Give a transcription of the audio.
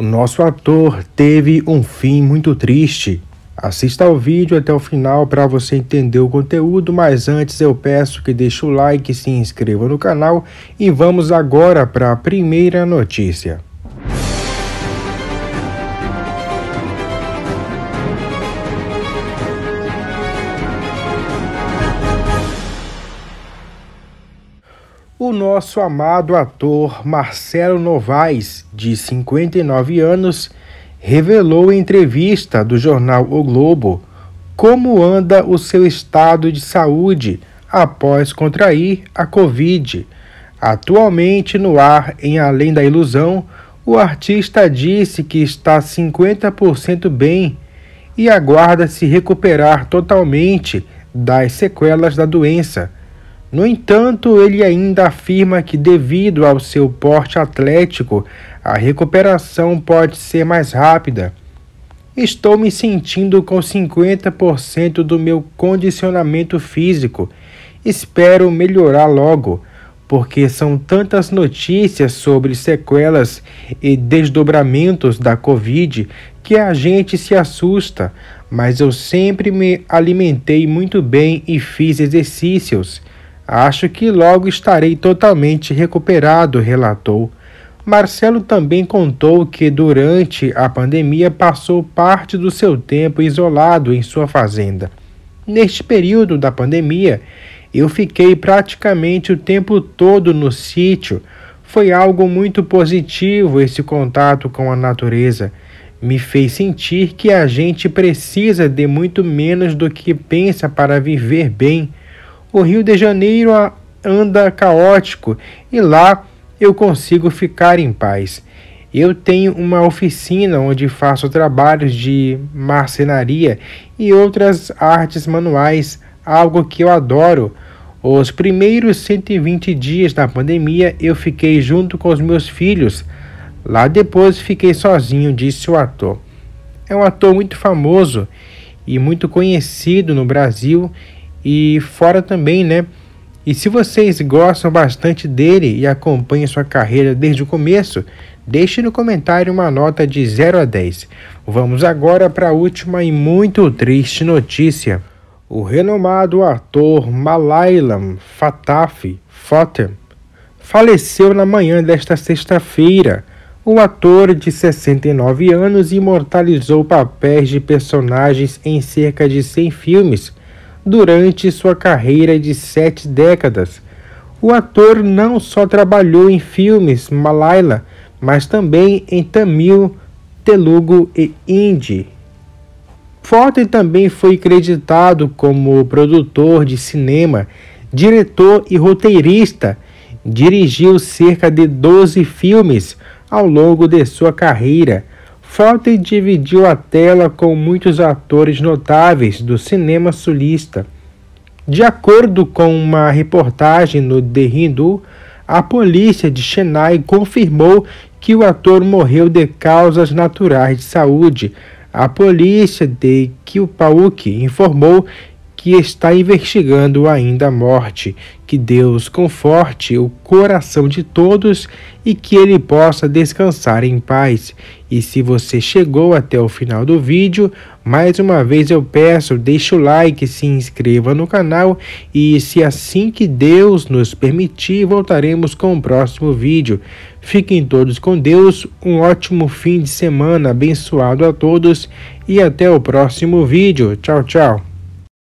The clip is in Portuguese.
O nosso ator teve um fim muito triste. Assista ao vídeo até o final para você entender o conteúdo, mas antes eu peço que deixe o like, se inscreva no canal e vamos agora para a primeira notícia. O nosso amado ator Marcelo Novaes, de 59 anos, revelou em entrevista do jornal O Globo como anda o seu estado de saúde após contrair a Covid. Atualmente no ar em Além da Ilusão, o artista disse que está 50% bem e aguarda se recuperar totalmente das sequelas da doença. No entanto, ele ainda afirma que, devido ao seu porte atlético, a recuperação pode ser mais rápida. Estou me sentindo com 50% do meu condicionamento físico. Espero melhorar logo, porque são tantas notícias sobre sequelas e desdobramentos da Covid que a gente se assusta, mas eu sempre me alimentei muito bem e fiz exercícios. Acho que logo estarei totalmente recuperado, relatou. Marcelo também contou que durante a pandemia passou parte do seu tempo isolado em sua fazenda. Neste período da pandemia, eu fiquei praticamente o tempo todo no sítio. Foi algo muito positivo esse contato com a natureza. Me fez sentir que a gente precisa de muito menos do que pensa para viver bem. O Rio de Janeiro anda caótico e lá eu consigo ficar em paz. Eu tenho uma oficina onde faço trabalhos de marcenaria e outras artes manuais, algo que eu adoro. Os primeiros 120 dias da pandemia eu fiquei junto com os meus filhos. Lá depois fiquei sozinho, disse o ator. É um ator muito famoso e muito conhecido no Brasil e fora também, né? E se vocês gostam bastante dele e acompanham sua carreira desde o começo, deixe no comentário uma nota de 0 a 10. Vamos agora para a última e muito triste notícia. O renomado ator Malalam Fataf Fotem faleceu na manhã desta sexta-feira. O ator de 69 anos imortalizou papéis de personagens em cerca de 100 filmes durante sua carreira de sete décadas. O ator não só trabalhou em filmes malayalam, mas também em tamil, telugu e hindi. Forten também foi creditado como produtor de cinema, diretor e roteirista. Dirigiu cerca de 12 filmes ao longo de sua carreira Forte dividiu a tela com muitos atores notáveis do cinema sulista. De acordo com uma reportagem no The Hindu, a polícia de Chennai confirmou que o ator morreu de causas naturais de saúde. A polícia de Kilpauk informou que está investigando ainda a morte. Que Deus conforte o coração de todos e que ele possa descansar em paz. E se você chegou até o final do vídeo, mais uma vez eu peço, deixe o like, se inscreva no canal e se assim que Deus nos permitir, voltaremos com o próximo vídeo. Fiquem todos com Deus, um ótimo fim de semana, abençoado a todos e até o próximo vídeo. Tchau, tchau.